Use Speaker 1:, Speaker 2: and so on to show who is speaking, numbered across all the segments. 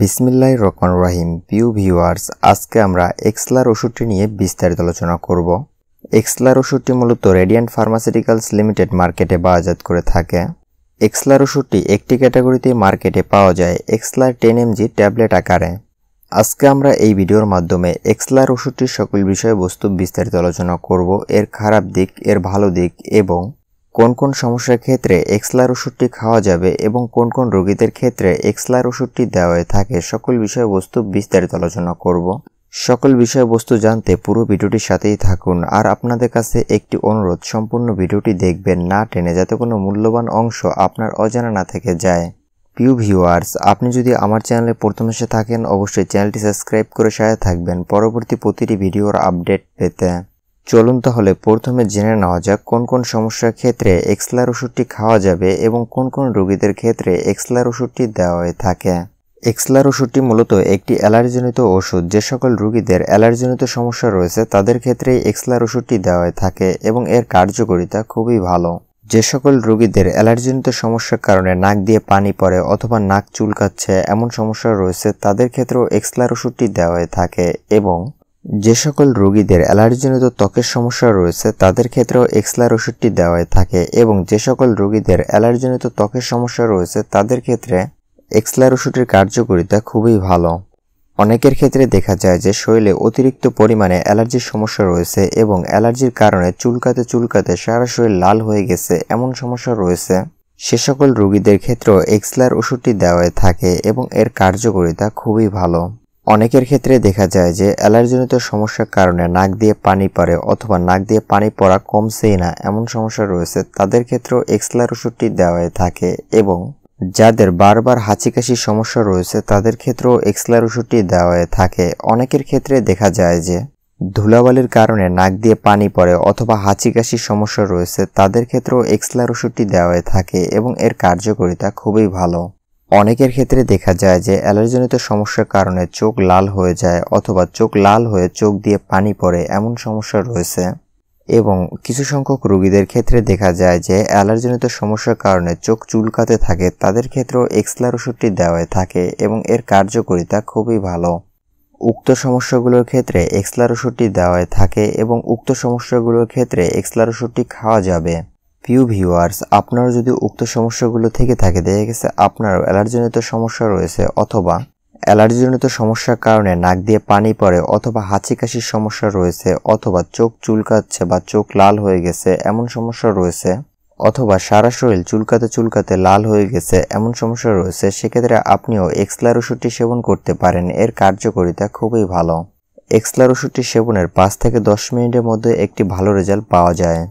Speaker 1: বিসমিল্লাহ রহমান রাহিম পিউ ভিউয়ার্স আজকে আমরা এক্সলার ওষুধটি নিয়ে বিস্তারিত আলোচনা করব এক্সলার ওষুধটি মূলত রেডিয়ান্ট ফার্মাসিউটিক্যালস লিমিটেড মার্কেটে বাজাত করে থাকে এক্সলার ওষুধটি একটি ক্যাটাগরিতে মার্কেটে পাওয়া যায় এক্সলার টেন এমজি ট্যাবলেট আকারে আজকে আমরা এই ভিডিওর মাধ্যমে এক্সলার ওষুধটির সকল বিষয়বস্তু বিস্তারিত আলোচনা করব এর খারাপ দিক এর ভালো দিক এবং কোন কোন সমস্যার ক্ষেত্রে এক্সলার ওষুধটি খাওয়া যাবে এবং কোন কোন রোগীদের ক্ষেত্রে এক্সলার ওষুধটি দেওয়া হয়ে থাকে সকল বিষয়বস্তু বিস্তারিত আলোচনা করব সকল বিষয়বস্তু জানতে পুরো ভিডিওটির সাথেই থাকুন আর আপনাদের কাছে একটি অনুরোধ সম্পূর্ণ ভিডিওটি দেখবেন না টেনে যাতে কোনো মূল্যবান অংশ আপনার অজানা না থেকে যায় প্রিয় ভিউয়ার্স আপনি যদি আমার চ্যানেলে প্রথম এসে থাকেন অবশ্যই চ্যানেলটি সাবস্ক্রাইব করে সাথে থাকবেন পরবর্তী প্রতিটি ভিডিওর আপডেট পেতে চলুন তাহলে প্রথমে জেনে নেওয়া যাক কোন কোন সমস্যার ক্ষেত্রে এক্সলার ওষুধটি খাওয়া যাবে এবং কোন কোন রোগীদের ক্ষেত্রে এক্সলার ওষুধটি দেওয়া হয়ে থাকে এক্সলার ওষুধটি মূলত একটি অ্যালার্জিজনিত ওষুধ যে সকল রোগীদের অ্যালার্জিজনিত সমস্যা রয়েছে তাদের ক্ষেত্রে এক্সলার ওষুধটি দেওয়া হয়ে থাকে এবং এর কার্যকারিতা খুবই ভালো যে সকল রোগীদের অ্যালার্জিজনিত সমস্যার কারণে নাক দিয়ে পানি পড়ে অথবা নাক চুলকাচ্ছে এমন সমস্যা রয়েছে তাদের ক্ষেত্রেও এক্সলার ওষুধটি দেওয়া হয়ে থাকে এবং যে সকল রোগীদের অ্যালার্জিজনিত ত্বকের সমস্যা রয়েছে তাদের ক্ষেত্রেও এক্সলার ওষুধটি দেওয়াই থাকে এবং যে সকল রোগীদের অ্যালার্জিজনিত ত্বকের সমস্যা রয়েছে তাদের ক্ষেত্রে এক্সলার ওষুধের কার্যকারিতা খুবই ভালো অনেকের ক্ষেত্রে দেখা যায় যে শরীরে অতিরিক্ত পরিমাণে অ্যালার্জির সমস্যা রয়েছে এবং অ্যালার্জির কারণে চুলকাতে চুলকাতে সারা শরীর লাল হয়ে গেছে এমন সমস্যা রয়েছে সে সকল রোগীদের ক্ষেত্রেও এক্সলার ওষুধটি দেওয়াই থাকে এবং এর কার্যকারিতা খুবই ভালো অনেকের ক্ষেত্রে দেখা যায় যে অ্যালার্জিজনিত সমস্যার কারণে নাক দিয়ে পানি পড়ে অথবা নাক দিয়ে পানি পড়া কমছেই না এমন সমস্যা রয়েছে তাদের ক্ষেত্রেও এক্সলার ওষুধটি দেওয়া থাকে এবং যাদের বারবার হাঁচি কাশির সমস্যা রয়েছে তাদের ক্ষেত্রেও এক্সলার ওষুধটি দেওয়া থাকে অনেকের ক্ষেত্রে দেখা যায় যে ধুলাবালির কারণে নাক দিয়ে পানি পড়ে অথবা হাঁচি কাশির সমস্যা রয়েছে তাদের ক্ষেত্রেও এক্সলার ওষুধটি দেওয়া থাকে এবং এর কার্যকারিতা খুবই ভালো অনেকের ক্ষেত্রে দেখা যায় যে অ্যালার্জিজনিত সমস্যার কারণে চোখ লাল হয়ে যায় অথবা চোখ লাল হয়ে চোখ দিয়ে পানি পড়ে এমন সমস্যা রয়েছে এবং কিছু সংখ্যক রোগীদের ক্ষেত্রে দেখা যায় যে অ্যালার্জিজনিত সমস্যার কারণে চোখ চুলকাতে থাকে তাদের ক্ষেত্রেও এক্সলার ওষুধটি দেওয়ায় থাকে এবং এর কার্যকারিতা খুবই ভালো উক্ত সমস্যাগুলোর ক্ষেত্রে এক্সলার ওষুধটি দেওয়ায় থাকে এবং উক্ত সমস্যাগুলোর ক্ষেত্রে এক্সলার ওষুধটি খাওয়া যাবে প্রিয় ভিউয়ার্স আপনারও যদি উক্ত সমস্যাগুলো থেকে থাকে দেখা গেছে আপনারও অ্যালার্জিজনিত সমস্যা রয়েছে অথবা অ্যালার্জিজনিত সমস্যার কারণে নাক দিয়ে পানি পড়ে অথবা হাঁচি কাশির সমস্যা রয়েছে অথবা চোখ চুলকাচ্ছে বা চোখ লাল হয়ে গেছে এমন সমস্যা রয়েছে অথবা সারা শরীর চুলকাতে চুলকাতে লাল হয়ে গেছে এমন সমস্যা রয়েছে সেক্ষেত্রে আপনিও এক্সলার ওষুধটি সেবন করতে পারেন এর কার্যকারিতা খুবই ভালো এক্সলার ওষুধটি সেবনের পাঁচ থেকে দশ মিনিটের মধ্যে একটি ভালো রেজাল্ট পাওয়া যায়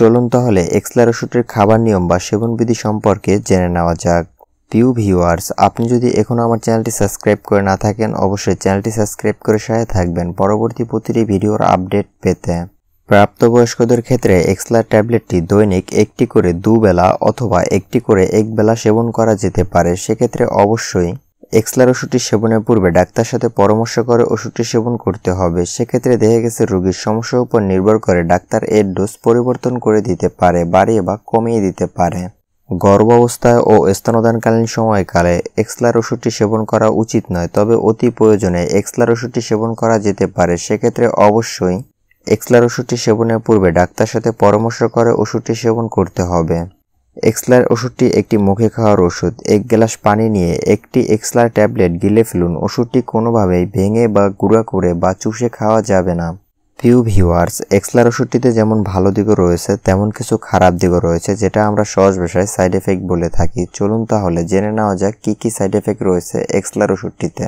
Speaker 1: চলুন তাহলে এক্সলার ওষুধের খাবার নিয়ম বা সেবনবিধি সম্পর্কে জেনে নেওয়া যাক প্রিয় ভিউয়ার্স আপনি যদি এখনও আমার চ্যানেলটি সাবস্ক্রাইব করে না থাকেন অবশ্যই চ্যানেলটি সাবস্ক্রাইব করে সহায় থাকবেন পরবর্তী প্রতিটি ভিডিওর আপডেট পেতে প্রাপ্তবয়স্কদের ক্ষেত্রে এক্সলার ট্যাবলেটটি দৈনিক একটি করে দুবেলা অথবা একটি করে একবেলা সেবন করা যেতে পারে সেক্ষেত্রে অবশ্যই এক্সলার ওষুধটি সেবনের পূর্বে ডাক্তার সাথে পরামর্শ করে ওষুধটি সেবন করতে হবে সেক্ষেত্রে দেখা গেছে রোগীর সমস্যার উপর নির্ভর করে ডাক্তার এর ডোজ পরিবর্তন করে দিতে পারে বাড়িয়ে বা কমিয়ে দিতে পারে গর্ভাবস্থায় ও স্তনদানকালীন সময়কালে এক্সলার ওষুধটি সেবন করা উচিত নয় তবে অতি প্রয়োজনে এক্সলার ওষুধটি সেবন করা যেতে পারে সেক্ষেত্রে অবশ্যই এক্সলার ওষুধটি সেবনের পূর্বে ডাক্তার সাথে পরামর্শ করে ওষুধটি সেবন করতে হবে এক্সলার ওষুধটি একটি মুখে খাওয়ার ওষুধ এক গ্লাস পানি নিয়ে একটি এক্সলার ট্যাবলেট গিলে ফেলুন ওষুধটি কোনোভাবেই ভেঙে বা গুঁড়া করে বা চুষে খাওয়া যাবে না প্রিয় ভিউয়ার্স এক্সলার ওষুধটিতে যেমন ভালো দিকও রয়েছে তেমন কিছু খারাপ দিকও রয়েছে যেটা আমরা সহজ ভাষায় সাইড এফেক্ট বলে থাকি চলুন তাহলে জেনে নেওয়া যাক কী কী সাইড এফেক্ট রয়েছে এক্সলার ওষুধটিতে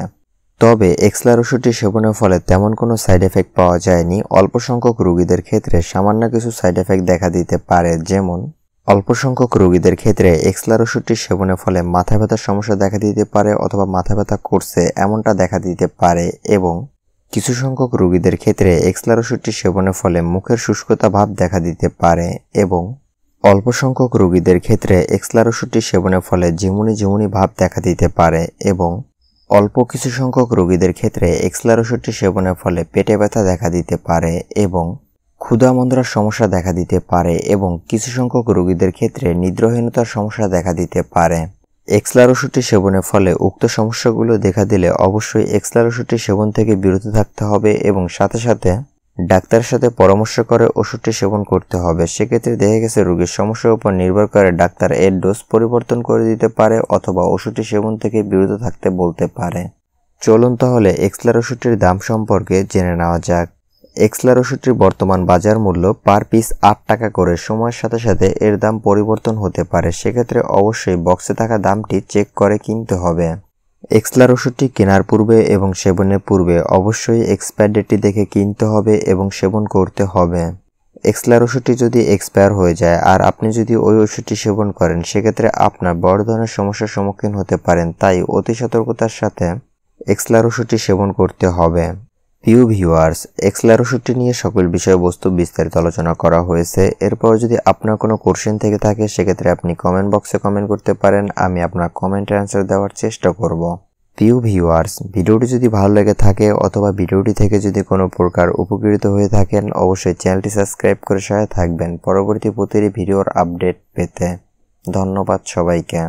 Speaker 1: তবে এক্সলার ওষুধটি সেবনের ফলে তেমন কোনো সাইড এফেক্ট পাওয়া যায়নি অল্প সংখ্যক রুগীদের ক্ষেত্রে সামান্য কিছু সাইড এফেক্ট দেখা দিতে পারে যেমন অল্প সংখ্যক রোগীদের ক্ষেত্রে এক্সলার ওষুধটি সেবনের ফলে মাথা ব্যথার সমস্যা দেখা দিতে পারে অথবা মাথা ব্যথা করছে এমনটা দেখা দিতে পারে এবং কিছু সংখ্যক রোগীদের ক্ষেত্রে এক্সলার ওষুধটি সেবনের ফলে মুখের শুষ্কতা ভাব দেখা দিতে পারে এবং অল্প সংখ্যক রোগীদের ক্ষেত্রে এক্সলার ওষুধটি সেবনের ফলে ঝিমুনি ঝিমুনি ভাব দেখা দিতে পারে এবং অল্প কিছু সংখ্যক রোগীদের ক্ষেত্রে এক্সলার ওষুধটি সেবনের ফলে পেটে ব্যথা দেখা দিতে পারে এবং মন্দরার সমস্যা দেখা দিতে পারে এবং কিছু সংখ্যক রোগীদের ক্ষেত্রে নিদ্রহীনতার সমস্যা দেখা দিতে পারে এক্সলার ওষুধটি সেবনের ফলে উক্ত সমস্যাগুলো দেখা দিলে অবশ্যই এক্সলার ওষুধটি সেবন থেকে বিরত থাকতে হবে এবং সাথে সাথে ডাক্তারের সাথে পরামর্শ করে ওষুধটি সেবন করতে হবে সেক্ষেত্রে দেখা গেছে রোগীর সমস্যার উপর নির্ভর করে ডাক্তার এর ডোজ পরিবর্তন করে দিতে পারে অথবা ওষুধটি সেবন থেকে বিরত থাকতে বলতে পারে চলুন তাহলে এক্সলার ওষুধটির দাম সম্পর্কে জেনে নেওয়া যাক এক্সলার ওষুধটির বর্তমান বাজার মূল্য পার পিস আট টাকা করে সময়ের সাথে সাথে এর দাম পরিবর্তন হতে পারে সেক্ষেত্রে অবশ্যই বক্সে থাকা দামটি চেক করে কিনতে হবে এক্সলার ওষুধটি কেনার পূর্বে এবং সেবনের পূর্বে অবশ্যই এক্সপায়ার ডেটটি দেখে কিনতে হবে এবং সেবন করতে হবে এক্সলার ওষুধটি যদি এক্সপায়ার হয়ে যায় আর আপনি যদি ওই ওষুধটি সেবন করেন সেক্ষেত্রে আপনার বড় ধরনের সমস্যার সম্মুখীন হতে পারেন তাই অতি সতর্কতার সাথে এক্সলার ওষুধটি সেবন করতে হবে প্রিয় ভিউয়ার্স এক্সলার ওষুধটি নিয়ে সকল বিষয়বস্তু বিস্তারিত আলোচনা করা হয়েছে এরপর যদি আপনার কোনো কোশ্চেন থেকে থাকে সেক্ষেত্রে আপনি কমেন্ট বক্সে কমেন্ট করতে পারেন আমি আপনার কমেন্ট অ্যান্সার দেওয়ার চেষ্টা করব প্রিয় ভিউয়ার্স ভিডিওটি যদি ভালো লেগে থাকে অথবা ভিডিওটি থেকে যদি কোনো প্রকার উপকৃত হয়ে থাকেন অবশ্যই চ্যানেলটি সাবস্ক্রাইব করে সহায় থাকবেন পরবর্তী প্রতিটি ভিডিওর আপডেট পেতে ধন্যবাদ সবাইকে